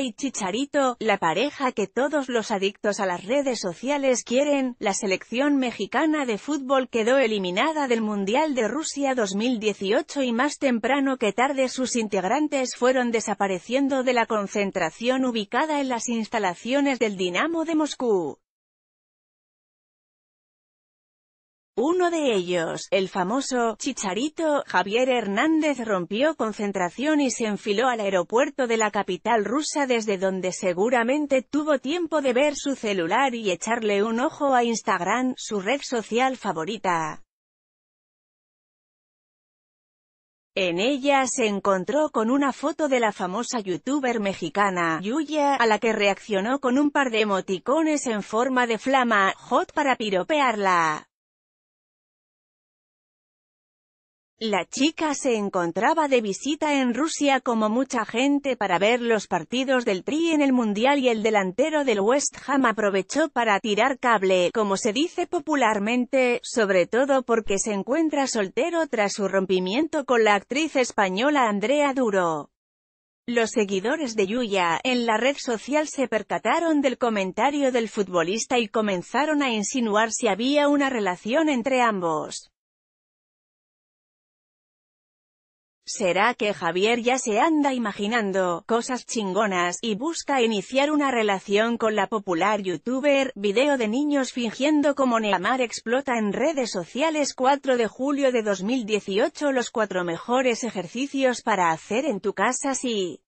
y Chicharito, la pareja que todos los adictos a las redes sociales quieren, la selección mexicana de fútbol quedó eliminada del Mundial de Rusia 2018 y más temprano que tarde sus integrantes fueron desapareciendo de la concentración ubicada en las instalaciones del Dinamo de Moscú. Uno de ellos, el famoso Chicharito, Javier Hernández rompió concentración y se enfiló al aeropuerto de la capital rusa desde donde seguramente tuvo tiempo de ver su celular y echarle un ojo a Instagram, su red social favorita. En ella se encontró con una foto de la famosa youtuber mexicana, Yuya, a la que reaccionó con un par de emoticones en forma de flama, hot para piropearla. La chica se encontraba de visita en Rusia como mucha gente para ver los partidos del Tri en el Mundial y el delantero del West Ham aprovechó para tirar cable, como se dice popularmente, sobre todo porque se encuentra soltero tras su rompimiento con la actriz española Andrea Duro. Los seguidores de Yuya en la red social se percataron del comentario del futbolista y comenzaron a insinuar si había una relación entre ambos. ¿Será que Javier ya se anda imaginando cosas chingonas y busca iniciar una relación con la popular youtuber? Video de niños fingiendo como Neamar explota en redes sociales 4 de julio de 2018 Los cuatro mejores ejercicios para hacer en tu casa si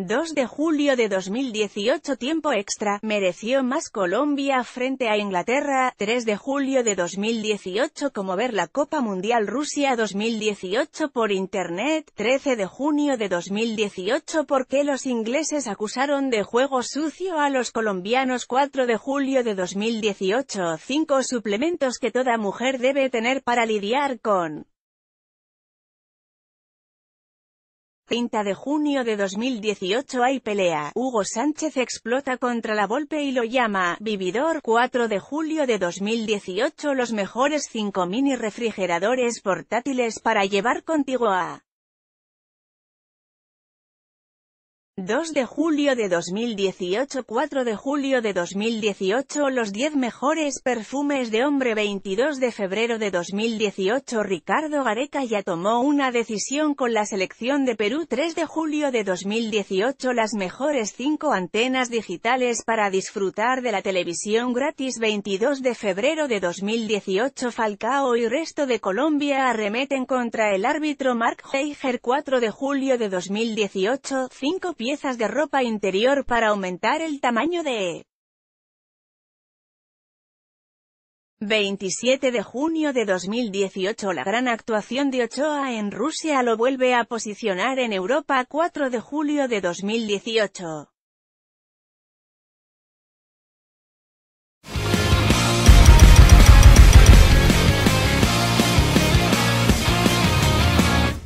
2 de julio de 2018 Tiempo extra, mereció más Colombia frente a Inglaterra, 3 de julio de 2018 Como ver la Copa Mundial Rusia 2018 por Internet, 13 de junio de 2018 ¿Por qué los ingleses acusaron de juego sucio a los colombianos? 4 de julio de 2018 5 suplementos que toda mujer debe tener para lidiar con 30 de junio de 2018 hay pelea. Hugo Sánchez explota contra la Volpe y lo llama Vividor. 4 de julio de 2018 Los mejores 5 mini refrigeradores portátiles para llevar contigo a 2 de julio de 2018 4 de julio de 2018 Los 10 mejores perfumes de hombre 22 de febrero de 2018 Ricardo Gareca ya tomó una decisión con la selección de Perú 3 de julio de 2018 Las mejores 5 antenas digitales para disfrutar de la televisión gratis 22 de febrero de 2018 Falcao y resto de Colombia arremeten contra el árbitro Mark Heiger 4 de julio de 2018 5 pies piezas de ropa interior para aumentar el tamaño de 27 de junio de 2018 La gran actuación de Ochoa en Rusia lo vuelve a posicionar en Europa 4 de julio de 2018